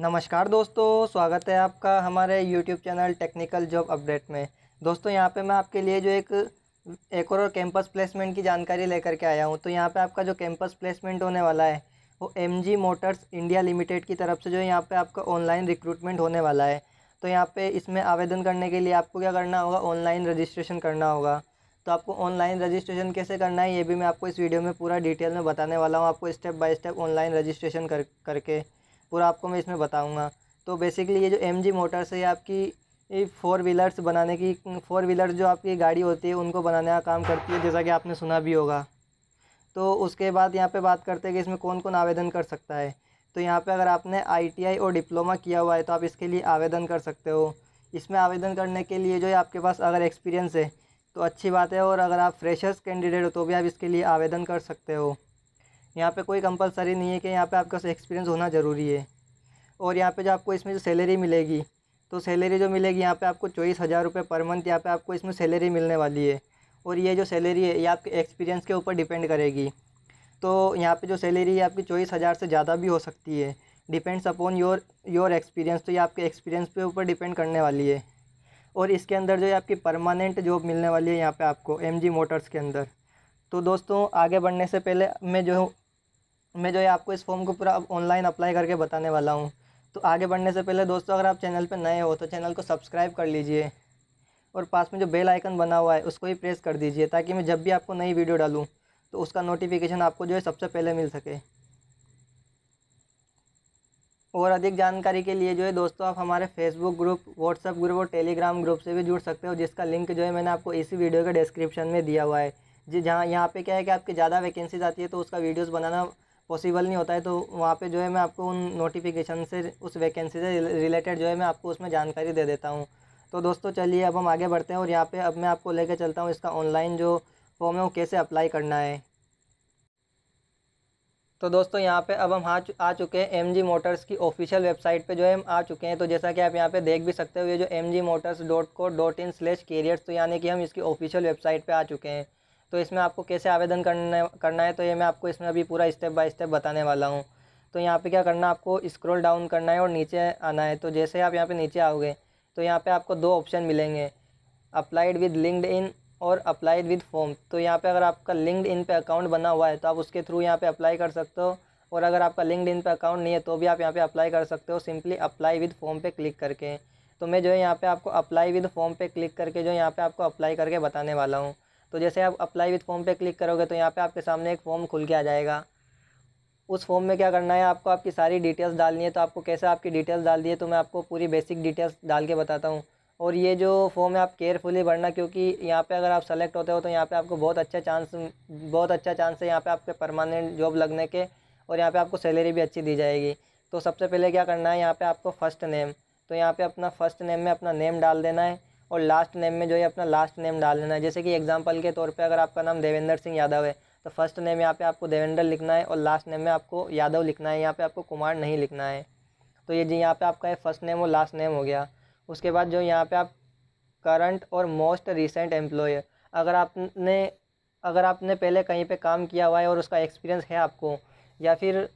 नमस्कार दोस्तों स्वागत है आपका हमारे YouTube channel technical job update में दोस्तों यहाँ पे मैं आपके लिए जो एक एक और कैंपस प्लेसमेंट की जानकारी लेकर के आया हूँ तो यहाँ पे आपका जो कैंपस प्लेसमेंट होने वाला है वो M G Motors India Limited की तरफ से जो यहाँ पर आपका ऑनलाइन रिक्रूटमेंट होने वाला है तो यहाँ पर इसमें आवेदन करने के लिए आपको क्या करना होगा ऑनलाइन रजिस्ट्रेशन करना होगा तो आपको ऑनलाइन रजिस्ट्रेशन कैसे करना है ये भी मैं आपको इस वीडियो में पूरा डिटेल में बताने वाला हूँ आपको step by step online registration कर करके पूरा आपको मैं इसमें बताऊँगा तो बेसिकली ये जो एम जी मोटर्स है आपकी ये फ़ोर व्हीलर्स बनाने की फ़ोर व्हीलर जो आपकी गाड़ी होती है उनको बनाने का काम करती है जैसा कि आपने सुना भी होगा तो उसके बाद यहाँ पे बात करते हैं कि इसमें कौन कौन आवेदन कर सकता है तो यहाँ पे अगर आपने आईटीआई और डिप्लोमा किया हुआ है तो आप इसके लिए आवेदन कर सकते हो इसमें आवेदन करने के लिए जो है आपके पास अगर एक्सपीरियंस है तो अच्छी बात है और अगर आप फ्रेशर्स कैंडिडेट हो तो भी आप इसके लिए आवेदन कर सकते हो यहाँ पर कोई कंपलसरी नहीं है कि यहाँ पर आपके पास एक्सपीरियंस होना ज़रूरी है और यहाँ पे जो आपको इसमें जो सैलरी मिलेगी तो सैलरी जो मिलेगी यहाँ पे आपको चौबीस हज़ार रुपये पर मंथ यहाँ पे आपको इसमें सैलरी मिलने वाली है और ये जो सैलरी है ये आपके एक्सपीरियंस के ऊपर डिपेंड करेगी तो यहाँ पे जो सैलरी है आपकी चौबीस हज़ार से ज़्यादा भी हो सकती है depends upon your your experience तो ये आपके एक्सपीरियंस के ऊपर डिपेंड करने वाली है और इसके अंदर जो है आपकी परमानेंट जॉब मिलने वाली है यहाँ पर आपको एम मोटर्स के अंदर तो दोस्तों आगे बढ़ने से पहले मैं जो मैं जो है आपको इस फॉर्म को पूरा ऑनलाइन अप्लाई करके बताने वाला हूँ तो आगे बढ़ने से पहले दोस्तों अगर आप चैनल पर नए हो तो चैनल को सब्सक्राइब कर लीजिए और पास में जो बेल आइकन बना हुआ है उसको ही प्रेस कर दीजिए ताकि मैं जब भी आपको नई वीडियो डालूँ तो उसका नोटिफिकेशन आपको जो है सबसे पहले मिल सके और अधिक जानकारी के लिए जो है दोस्तों आप हमारे फेसबुक ग्रुप व्हाट्सएप ग्रुप और टेलीग्राम ग्रुप से भी जुड़ सकते हो जिसका लिंक जो है मैंने आपको इसी वीडियो के डिस्क्रिप्शन में दिया हुआ है जी जहाँ यहाँ पे क्या है कि आपकी ज़्यादा वैकेंसीज आती है तो उसका वीडियोस बनाना पॉसिबल नहीं होता है तो वहाँ पे जो है मैं आपको उन नोटिफिकेशन से उस वैकेंसी से रिलेटेड जो है मैं आपको उसमें जानकारी दे देता हूँ तो दोस्तों चलिए अब हम आगे बढ़ते हैं और यहाँ पे अब मैं आपको लेके चलता हूँ इसका ऑनलाइन जो फॉर्म है वो कैसे अप्लाई करना है तो दोस्तों यहाँ पे अब हम आ चुके हैं एम जी मोटर्स की ऑफिशियल वेबसाइट पे जो है हम आ चुके हैं तो जैसा कि आप यहाँ पे देख भी सकते हो ये जो M G Motors dot co dot in slash careers तो यानी कि हम इसकी ऑफिशियल वेबसाइट पे आ चुके हैं तो इसमें आपको कैसे आवेदन करना करना है तो ये मैं आपको इसमें अभी पूरा स्टेप बाय स्टेप बताने वाला हूँ तो यहाँ पे क्या करना आपको स्क्रॉल डाउन करना है और नीचे आना है तो जैसे आप यहाँ पे नीचे आओगे तो यहाँ पे आपको दो ऑप्शन मिलेंगे अप्लाइड विद लिंक्ड इन और अप्लाइड विद फॉर्म तो यहाँ पे अगर आपका लिंकड इन पे अकाउंट बना हुआ है तो आप उसके थ्रू यहाँ पे अप्लाई कर सकते हो और अगर आपका लिंकड इन पे अकाउंट नहीं है तो भी आप यहाँ पर अप्लाई कर सकते हो सिंपली अप्लाई विद फॉर्म पर क्लिक करके तो मैं जो है यहाँ पर आपको अप्लाई विद फॉर्म पर क्लिक करके जो यहाँ पर आपको अप्लाई करके बताने वाला हूँ तो जैसे आप अप्लाई विथ फॉर्म पे क्लिक करोगे तो यहाँ पे आपके सामने एक फॉर्म खुल के आ जाएगा उस फॉर्म में क्या करना है आपको आपकी सारी डिटेल्स डालनी है तो आपको कैसे आपकी डिटेल्स डाल दिए तो मैं आपको पूरी बेसिक डिटेल्स डाल के बताता हूँ और ये जो फॉर्म है आप केयरफुली भरना क्योंकि यहाँ पे अगर आप सेलेक्ट होते हो तो यहाँ पे आपको बहुत अच्छा चांस बहुत अच्छा चांस है यहाँ पे आपके परमानेंट जॉब लगने के और यहाँ पे आपको सैलरी भी अच्छी दी जाएगी तो सबसे पहले क्या करना है यहाँ पे आपको फ़र्स्ट नेम तो यहाँ पे अपना फ़र्स्ट नेम में अपना नेम डाल देना है और लास्ट नेम में जो है अपना लास्ट नेम डाल लेना है जैसे कि एग्जाम्पल के तौर पर अगर आपका नाम देवेंद्र सिंह यादव है तो फर्स्ट नेम यहाँ पर आपको देवेंद्र लिखना है और लास्ट नेम में आपको यादव लिखना है यहाँ पर आपको कुमार नहीं लिखना है तो ये जी यहाँ पर आपका है फर्स्ट नेम और लास्ट नेम हो गया उसके बाद जो यहाँ पर आप करंट और मोस्ट रिसेंट एम्प्लॉय अगर आपने अगर आपने पहले कहीं पे काम किया हुआ है और उसका एक्सपीरियंस है आपको या फिर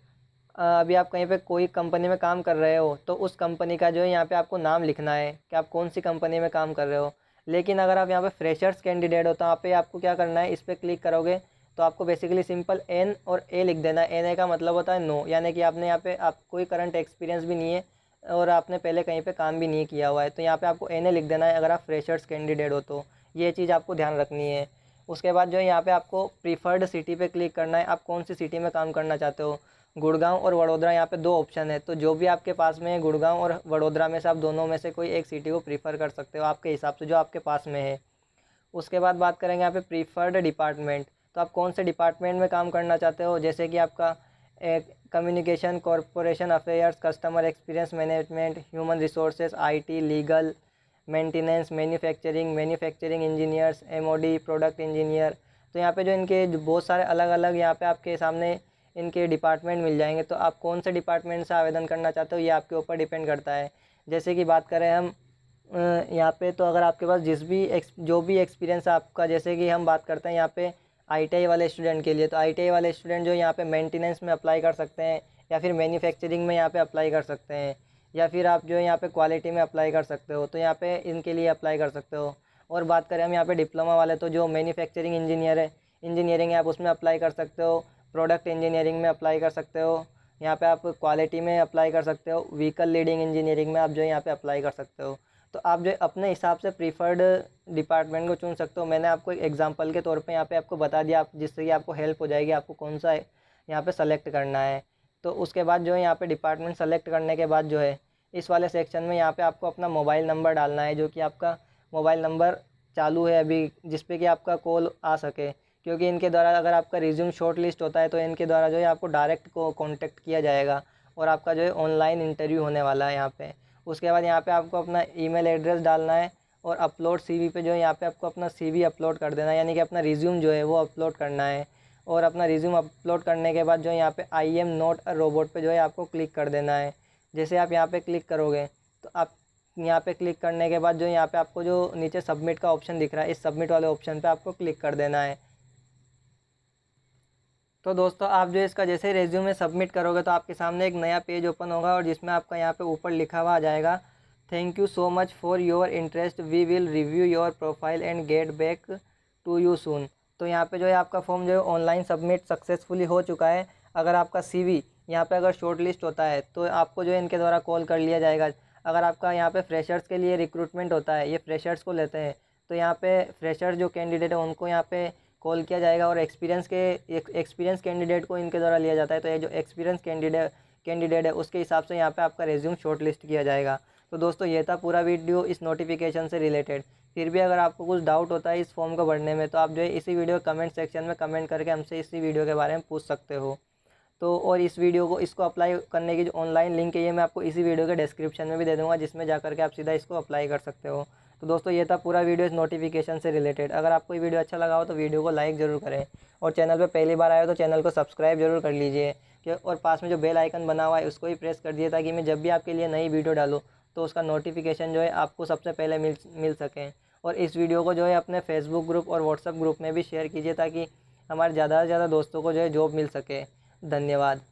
अभी आप कहीं पे कोई कंपनी में काम कर रहे हो तो उस कंपनी का जो है यहाँ पे आपको नाम लिखना है कि आप कौन सी कंपनी में काम कर रहे हो लेकिन अगर आप यहाँ पे फ्रेशर्स कैंडिडेट हो तो यहाँ पे आपको क्या करना है इस पर क्लिक करोगे तो आपको बेसिकली सिंपल एन और ए लिख देना है एन ए का मतलब होता है नो यानी कि आपने यहाँ पे आप कोई करंट एक्सपीरियंस भी नहीं है और आपने पहले कहीं पर काम भी नहीं किया हुआ है तो यहाँ पर आपको एन ए लिख देना है अगर आप फ्रेशर्स कैंडिडेट हो तो ये चीज़ आपको ध्यान रखनी है उसके बाद जो है यहाँ पे आपको प्रीफर्ड सिटी पे क्लिक करना है आप कौन सी सिटी में काम करना चाहते हो गुड़गांव और वडोदरा यहाँ पे दो ऑप्शन है तो जो भी आपके पास में है गुड़गांव और वडोदरा में से आप दोनों में से कोई एक सिटी को प्रीफर कर सकते हो आपके हिसाब से जो आपके पास में है उसके बाद बात करेंगे यहाँ पे प्रीफर्ड डिपार्टमेंट तो आप कौन से डिपार्टमेंट में काम करना चाहते हो जैसे कि आपका communication corporation affairs customer experience management human resources I legal maintenance manufacturing manufacturing engineers MOD product engineer तो यहाँ पे जो इनके बहुत सारे अलग अलग यहाँ पे आपके सामने इनके डिपार्टमेंट मिल जाएंगे तो आप कौन से डिपार्टमेंट से आवेदन करना चाहते हो ये आपके ऊपर डिपेंड करता है जैसे कि बात करें हम यहाँ पे तो अगर आपके पास जिस भी जो भी एक्सपीरियंस आपका जैसे कि हम बात करते हैं यहाँ पे आईटीआई वाले स्टूडेंट के लिए तो आईटीआई वाले स्टूडेंट जो यहाँ पे मेंटेनेंस में अप्लाई कर सकते हैं या फिर मैन्युफैक्चरिंग में यहाँ पे अप्लाई कर सकते हैं या फिर आप जो यहाँ पे क्वालिटी में अप्लाई कर सकते हो तो यहाँ पर इनके लिए अप्लाई कर सकते हो और बात करें हम यहाँ पर डिप्लोमा वाले तो जो मैन्युफैक्चरिंग इंजीनियर है इंजीनियरिंग है आप उसमें अप्लाई कर सकते हो प्रोडक्ट इंजीनियरिंग में अप्लाई कर सकते हो यहाँ पे आप क्वालिटी में अप्लाई कर सकते हो व्हीकल लीडिंग इंजीनियरिंग में आप जो यहाँ पे अप्लाई कर सकते हो तो आप जो अपने हिसाब से प्रीफर्ड डिपार्टमेंट को चुन सकते हो मैंने आपको एक एग्जांपल के तौर पे यहाँ पे आपको बता दिया आप जिससे कि आपको हेल्प हो जाएगी आपको कौन सा यहाँ पर सेलेक्ट करना है तो उसके बाद जो है यहाँ पर डिपार्टमेंट सेलेक्ट करने के बाद जो है इस वाले सेक्शन में यहाँ पर आपको अपना मोबाइल नंबर डालना है जो कि आपका मोबाइल नंबर चालू है अभी जिस पे कि आपका कॉल आ सके क्योंकि इनके द्वारा अगर आपका रिज्यूम शॉर्ट लिस्ट होता है तो इनके द्वारा जो है आपको डायरेक्ट को कॉन्टैक्ट किया जाएगा और आपका जो है ऑनलाइन इंटरव्यू होने वाला है यहाँ पे उसके बाद यहाँ पे आपको अपना ईमेल एड्रेस डालना है और अपलोड सीवी पे जो है यहाँ पे आपको अपना सीवी अपलोड कर देना है यानी कि अपना रिज्यूम जो है वो अपलोड करना है और अपना रिज्यूम अपलोड करने के बाद जो है यहाँ पर आई एम नोट और रोबोट पर जो है आपको क्लिक कर देना है जैसे आप यहाँ पे क्लिक करोगे तो आप यहाँ पे क्लिक करने के बाद जो यहाँ पे आपको जो नीचे सबमिट का ऑप्शन दिख रहा है इस सबमिट वाले ऑप्शन पे आपको क्लिक कर देना है तो दोस्तों आप जो इसका जैसे रेज्यूमे सबमिट करोगे तो आपके सामने एक नया पेज ओपन होगा और जिसमें आपका यहाँ पे ऊपर लिखा हुआ आ जाएगा thank you so much for your interest we will review your profile and get back to you soon तो यहाँ पे जो है आपका फॉर्म जो है ऑनलाइन सबमिट सक्सेसफुली हो चुका है अगर आपका सी वी यहाँ पर अगर शॉर्ट लिस्ट होता है तो आपको जो है इनके द्वारा कॉल कर लिया जाएगा अगर आपका यहाँ पे फ्रेशर्स के लिए रिक्रूटमेंट होता है ये फ्रेशर्स को लेते हैं तो यहाँ पे फ्रेशर जो कैंडिडेट हैं उनको यहाँ पे कॉल किया जाएगा और एक्सपीरियंस के एक्सपीरियंस कैंडिडेट को इनके द्वारा लिया जाता है तो ये जो एक्सपीरियंस कैंडिडेट कैंडिडेट है उसके हिसाब से यहाँ पे आपका रेज्यूम शॉर्ट लिस्ट किया जाएगा तो दोस्तों ये था पूरा वीडियो इस नोटिफिकेशन से रिलेटेड फिर भी अगर आपको कुछ डाउट होता है इस फॉर्म को भरने में तो आप जो है इसी वीडियो कमेंट सेक्शन में कमेंट करके हमसे इसी वीडियो के बारे में पूछ सकते हो तो और इस वीडियो को इसको अप्लाई करने की जो ऑनलाइन लिंक है ये मैं आपको इसी वीडियो के डिस्क्रिप्शन में भी दे दूँगा जिसमें जा करके आप सीधा इसको अप्लाई कर सकते हो तो दोस्तों ये था पूरा वीडियो इस नोटिफिकेशन से रिलेटेड अगर आपको ये वीडियो अच्छा लगा हो तो वीडियो को लाइक ज़रूर करें और चैनल पर पहली बार आए हो तो चैनल को सब्सक्राइब जरूर कर लीजिए और पास में जो बेल आइकन बना हुआ है उसको ही प्रेस कर दिए ताकि मैं जब भी आपके लिए नई वीडियो डालूँ तो उसका नोटिफिकेशन जो है आपको सबसे पहले मिल मिल सके और इस वीडियो को जो है अपने फेसबुक ग्रुप और व्हाट्सअप ग्रुप में भी शेयर कीजिए ताकि हमारे ज़्यादा से ज़्यादा दोस्तों को जो है जॉब मिल सके धन्यवाद